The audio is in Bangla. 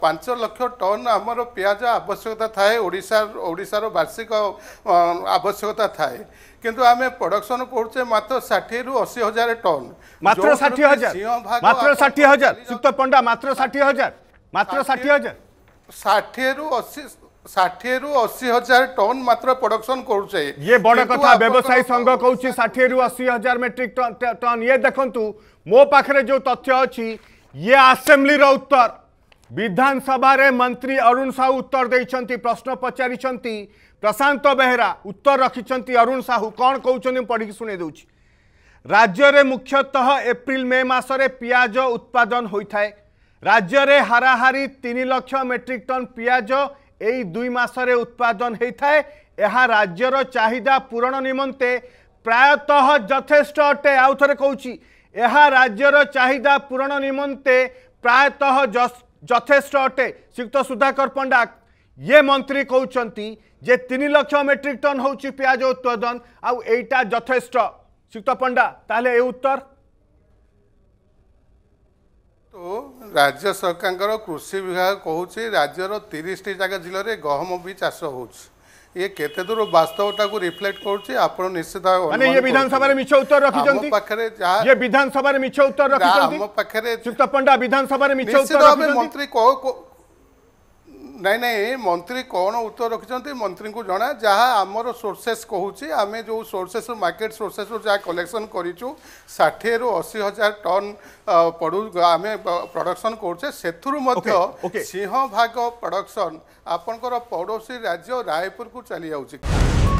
ପାଞ୍ଚ ଲକ୍ଷ ଟନ୍ ଆମର ପିଆଜ ଆବଶ୍ୟକତା ଥାଏ ଓଡ଼ିଶା ଓଡ଼ିଶାର ବାର୍ଷିକ ଆବଶ୍ୟକତା ଥାଏ କିନ୍ତୁ ଆମେ ପ୍ରଡକ୍ସନ କରୁଛେ ମାତ୍ର ଷାଠିଏରୁ ଅଶୀ ହଜାର ଟନ୍ ମାତ୍ର ଷାଠିଏ ହଜାର ମାତ୍ର ଷାଠିଏ ହଜାର ସୁକ୍ତ ପଣ୍ଡା ମାତ୍ର ଷାଠିଏ ହଜାର ମାତ୍ର ଷାଠିଏ ହଜାର ষাঠিয়েরু অশি ষাঠিয়েরু অশি হাজার টন মাত্র প্রোডকশন করছে ইয়ে বড় কথা ব্যবসায়ী সংঘ কৌছি ষাঠিয়েরু অশি হাজার মেট্রিক টন ইয়ে দেখন্তু মো পাখরে যে তথ্য অছি ইয়ে আসেম্বলির উত্তর ବିଧାନସଭାରେ ମନ୍ତ୍ରୀ ଅରୁଣ ସାହୁ ଉତ୍ତର ଦେଇଛନ୍ତି ପ୍ରଶ୍ନ ପଚାରିଛନ୍ତି ପ୍ରଶାନ୍ତ ବେହେରା ଉତ୍ତର ରଖିଛନ୍ତି ଅରୁଣ ସାହୁ କ'ଣ କହୁଛନ୍ତି ମୁଁ ପଢ଼ିକି ଶୁଣେଇ ଦେଉଛି ରାଜ୍ୟରେ ମୁଖ୍ୟତଃ ଏପ୍ରିଲ ମେ ମାସରେ ପିଆଜ ଉତ୍ପାଦନ ହୋଇଥାଏ ରାଜ୍ୟରେ ହାରାହାରି ତିନି ଲକ୍ଷ ମେଟ୍ରିକ୍ ଟନ୍ ପିଆଜ ଏହି ଦୁଇ ମାସରେ ଉତ୍ପାଦନ ହୋଇଥାଏ ଏହା ରାଜ୍ୟର ଚାହିଦା ପୂରଣ ନିମନ୍ତେ ପ୍ରାୟତଃ ଯଥେଷ୍ଟ ଅଟେ ଆଉ ଥରେ କହୁଛି ଏହା ରାଜ୍ୟର ଚାହିଦା ପୂରଣ ନିମନ୍ତେ ପ୍ରାୟତଃ যথেষ্ট অটে শ্রীযুক্ত সুধাকর পণ্ডা ইয়ে মন্ত্রী কৌঁচি যে তিন লক্ষ মেট্রিক টন হচ্ছে পিঁয়াজ উৎপাদন আইটা যথেষ্ট শ্রীযুক্ত পণ্ডা তাহলে এ উত্তর তো রাজ্য সরকার কৃষি বিভাগ কুচি রাজ্যর তিরিশটি জায়গা জেলার গহম বি চাষ হচ্ছে ये केते दूर वास्तवता को रिफ्लेक्ट करुच्ची आपन निश्चित भाव माने ये विधानसभा रे मिछ उत्तर रखिजंती पखरे ये विधानसभा रे मिछ उत्तर रखिजंती हम पखरे सुप्त पंडा विधानसभा रे मिछ उत्तर रखिजंती मंत्री को ନାଇଁ ନାଇଁ ମନ୍ତ୍ରୀ କ'ଣ ଉତ୍ତର ରଖିଛନ୍ତି ମନ୍ତ୍ରୀଙ୍କୁ ଜଣା ଯାହା ଆମର ସୋର୍ସେସ୍ କହୁଛି ଆମେ ଯେଉଁ ସୋର୍ସେସ୍ ମାର୍କେଟ୍ ସୋର୍ସେସ୍ରୁ ଯାହା କଲେକ୍ସନ୍ କରିଛୁ ଷାଠିଏରୁ ଅଶୀ ହଜାର ଟନ୍ ପଡ଼ୁ ଆମେ ପ୍ରଡ଼କ୍ସନ୍ କରୁଛେ ସେଥିରୁ ମଧ୍ୟ ସିଂହଭାଗ ପ୍ରଡ଼କ୍ସନ୍ ଆପଣଙ୍କର ପଡ଼ୋଶୀ ରାଜ୍ୟ ରାୟପୁରକୁ ଚାଲିଯାଉଛି